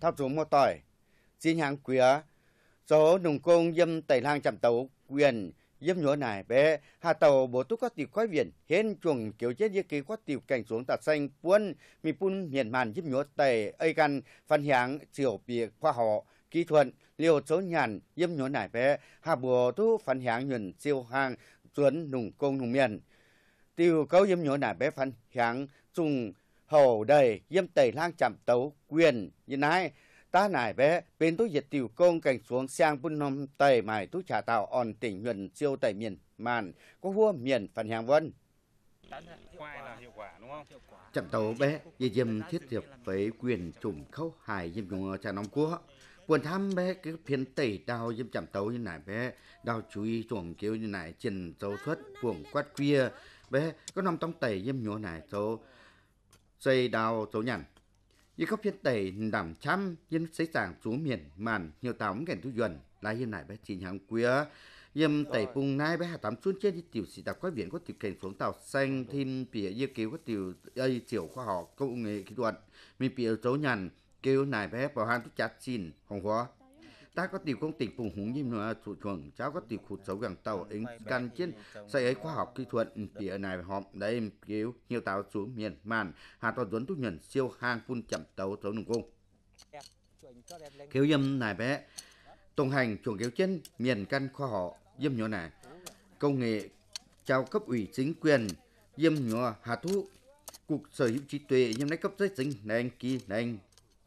thao trú mua tỏi. Xin hàng quía, số nùng công dâm tẩy lang chạm tàu quyền dâm nhúa này bé hà tàu bổ túc có tiệp khói biển hên chuồng kiểu chết như ký có tiệp cảnh xuống tạt xanh puôn mì pun hiền màn dâm nhúa tẩy ây gan phan hiáng chiều bìa khoa họ kỹ thuật liều số nhàn dâm nhúa này bé hà bố tu phan hiáng huyền siêu hàng chuẩn nùng công nùng miền tiêu cấu dâm nhúa này bé phan hiáng chuồng hầu đầy yêm tẩy lang chạm tấu quyền như nái ta nải bé bên tôi dịch tiểu công cảnh xuống sang bun nông tẩy mài tôi trả tạo on tỉnh nhuận siêu tẩy miền màn có vua miền phần hàng vân chạm tấu bé như dìm thiết hiệp với quyền trùm khâu hài dìm dùng trà nóng cua quần tham bé cái phiến tẩy đào dìm chạm tấu như này bé đào chú ý chuồng kêu như này trình dấu xuất vùng quát kia bé có nằm tông tẩy dìm nhổ này dấu dây đào dấu nhằn. Nhưng góc phiên tẩy đảm chăm nhân xây sàng xuống miền màn nhiều tóng kèn thu dần là hiện lại bé chỉ hàng quia nhầm tẩy bùng nai bé hà tám xuân trên thì tiểu sĩ tạp quái viện có tiểu kèn xuống tàu xanh thêm pìa yêu cứu có tiểu ấy tiểu khoa học công nghệ kỹ thuật mình pìa dấu nhằn kêu nài bé bảo hàng túc chát xin hồng hóa ta có tìm công tỉnh phùng húng nhìm nữa trụ chuồng cháu có tìm khụt xấu gần tàu ứng can trên xây ấy khoa học kỹ thuật phía này họp đây cứu nhiều tàu xuống miền màn hà to dẫn tu nhận siêu hang phun chậm tàu tấu đường cung kéo dâm này bé tuần hành chuồng kéo chân miền căn khoa họ dâm nhỏ này công nghệ trao cấp ủy chính quyền dâm nhỏ hà thu cục sở hữu trí tuệ nhâm lấy cấp giấy chứng này anh kỳ này anh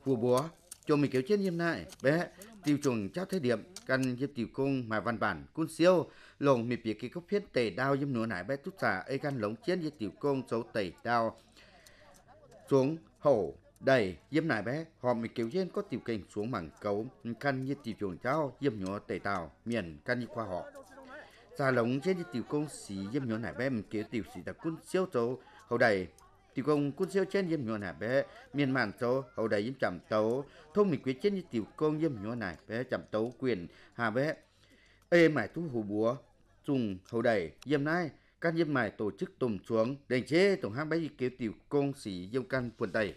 vua búa cho mình kéo chết nhâm này bé tiêu chuẩn cho thế điểm cần hiệp tiểu cung mà văn bản cun siêu lồng mịp việc kỳ cốc phiên tẩy đao dâm nửa nải bé tút xả ê gan lống chiến hiệp tiểu cung số tẩy đao xuống hổ đầy dâm nải bé họ mì kiểu trên có tiểu kênh xuống mảng cấu căn như tiểu chuẩn cháu dâm nhỏ tẩy tàu miền căn như khoa họ xà lống trên như tiểu công xí dâm nhỏ nải bé mình kiểu tiểu sĩ đặc cun siêu châu hậu đầy tiểu công cún siêu trên yếm nhuận hà bé miền màn tố hậu đại yếm chậm tố thôn mình quyết trên như tiểu công yếm nhuận này bé chậm tố quyền hà bé ê mải thu hồ búa dùng hậu đầy yếm nay các yếm mải tổ chức tùm xuống đền chế tổng hang bé y kêu tiểu công sĩ yếm căn quần tây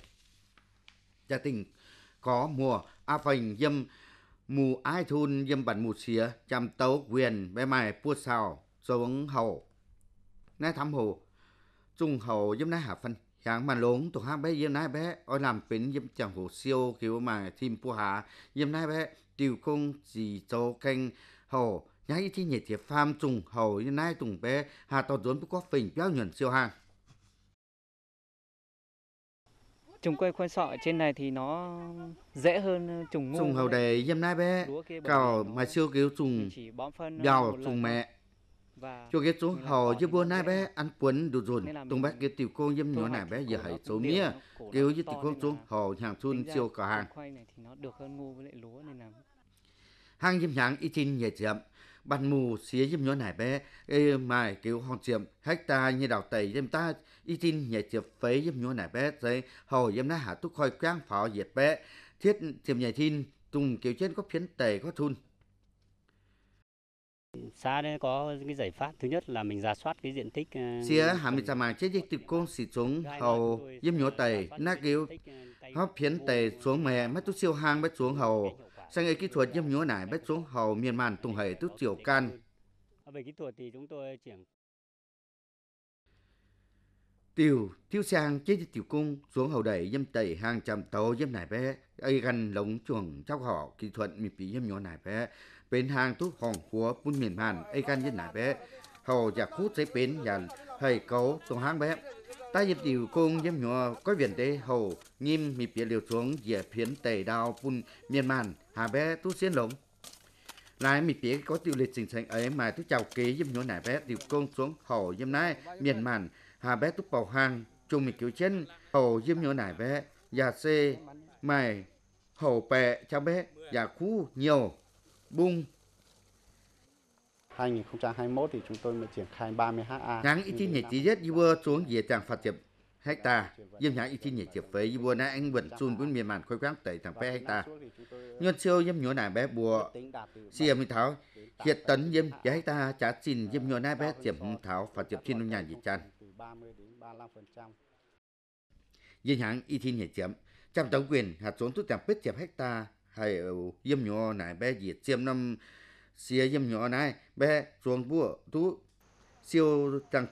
gia tình có mùa a phành yếm mù ai thôn yếm bản mù xía chậm tố quyền bé mải pua xào xuống hậu nai thăm hồ trung hầu giám nay hạ phân យ៉ាងម៉ាឡងទោះហាំបេយឹមណៃបេអោឡាំពិនយឹមចាំហូសៀវគីវម៉ែធីមពូហាយឹមណៃបេទីវគងជីចូកេងហោញ៉ៃទីញេទៀហ្វាមជុងហោយឹមណៃតុងបេហាតោដួនពូកោហ្វិងយ៉ាញ៉នសៀវហា trồng cây khoai sọ ở trên này thì nó dễ hơn ờ, trồng ngô. Trồng hầu đề dâm nai bé, cào mà siêu cứu trùng đào ờ, trùng mẹ cho cái chỗ họ giúp bố nai bé ăn quấn đồ rồi tung bé cái tiểu cô giúp nhỏ nải bé giờ hãy số mía kêu với tiểu cô chỗ họ hàng xuân siêu cả hàng hàng giúp nhàng ít tin nhẹ chậm bàn mù xía giúp nhỏ nải bé ê mài kêu hòn chậm ta như đào tẩy giúp ta ít tin nhẹ chậm phế giúp nhỏ nải bé thấy họ giúp nai hạ túc khơi quang phỏ diệt bé thiết chậm nhẹ tin tung kiểu trên có phiến tề có thun xã đấy có cái giải pháp thứ nhất là mình giả soát cái diện tích xia hàm trăm mà chết dịch công xịt xuống hầu giúp nhổ tẩy nát gíu hấp phiến tẩy xuống mẹ mất tu siêu hang mất xuống hầu sang ấy kỹ thuật giúp nhổ này mất xuống hầu miền màn tùng hầy tu tiểu can về kỹ thuật thì chúng tôi chuyển Tiêu, tiêu sang chế tiểu cung xuống hầu đẩy giúp tẩy hàng trăm tàu giúp nải bé, ấy gần lồng chuồng chóc họ kỹ thuật mình bị giúp nhổ nải bé, เป็นทางทุกของหัวปุ่นเหมียนผ่านไอ้กันยันหนาแพ้เขาอยากพูดใจเป็นอย่าให้เขาตรงห้างแพ้ตายิบดิวคงยิ้มหัวก็เวียนเตเฮางิมมีเปียเหลียวสวงเหยียเพียนเตดาวปุ่นเมียนมันหาแพ้ตู้เสียนหลงลายมีเปีย có tiêu lịch sinh thành ấy mà tôi chào ký giùm nhỏ nải bé điều công xuống hồ giùm nái miền màn hà bé túc bầu hàng chung mình kiểu chân hồ giùm nhỏ nải bé già dạ xê mày hồ bẹ cháu bé già dạ khu nhiều bung. 2021 thì chúng tôi mới triển khai 30 ha. Ngắn itin nhẹ chỉ giết vua xuống dịa trạng phát triển hecta yếm nhã itin nhẹ tiệp phế vừa nãy anh vẫn dạ. chun với miền màn khôi quang tẩy thằng phế hecta. Nhân siêu yếm nhúa nà bé bùa xìa mình tháo hiện tấn yếm giá hecta trả xin yếm dạ, nhúa na bé tiệp hùng tháo phạt tiệp trên nông nhà dị chan. 30 đến 35%. Dân hãng itin nhẹ tiệm, trạm tổng quyền hạt xuống thuốc tạm bếp chiếm hecta hay ở yếm nhỏ này bé diệt xiêm năm xia yếm nhỏ này bé chuồng búa tú siêu tăng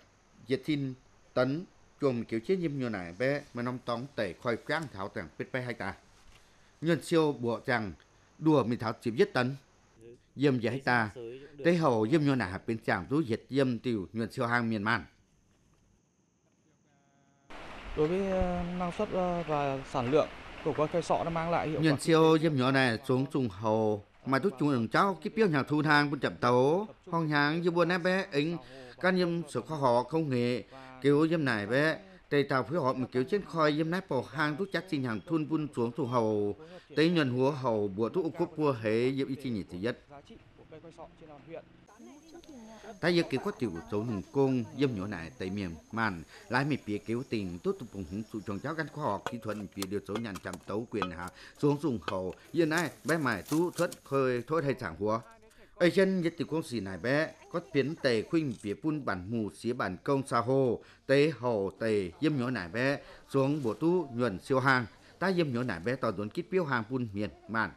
diệt tin tấn chuồng kiểu chết yếm nhỏ này bé mà nông tống tẩy khoai quang tháo tảng biết bé hai ta nhân siêu bùa rằng đùa mình tháo chịu giết tấn yếm giải ta tế hầu yếm nhỏ này bên chàng tú diệt yếm tiểu nhuận siêu hàng miền man đối với ờ, năng suất ờ, và sản lượng Nhân siêu dâm nhỏ này xuống trùng hồ mà tôi chung ứng cháu cái biểu nhà thu thang bên chậm tấu hong hàng như buôn ép bé ấy cá nhâm sự khoa họ không nghệ kiểu dâm này bé tây tàu phía họ mà kiểu trên khoi dâm nát bỏ hàng tôi chắc xin hàng thun vun xuống trùng hồ tây nhân húa hồ bùa tôi ủng cốp bùa hế dâm y chi nhị thứ nhất Ta giờ kế có tiểu số nùng côn dâm nhỏ này tại miền màn lái mì phía kéo tình tốt tục cùng hùng sự chồng cháu gắn khoa học kỹ thuật phía điều số nhàn chạm tấu quyền hạ xuống dùng khẩu yên ai bé mải tu thuất khơi thôi thay chẳng hùa ở chân nhất từ công sĩ này bé có phiến tề khuyên phía phun bản mù xía bản công xa hồ tế hồ tề dâm nhỏ này bé xuống bộ tú nhuận siêu hàng ta dâm nhỏ này bé tỏ dồn kít piêu hàng phun miền màn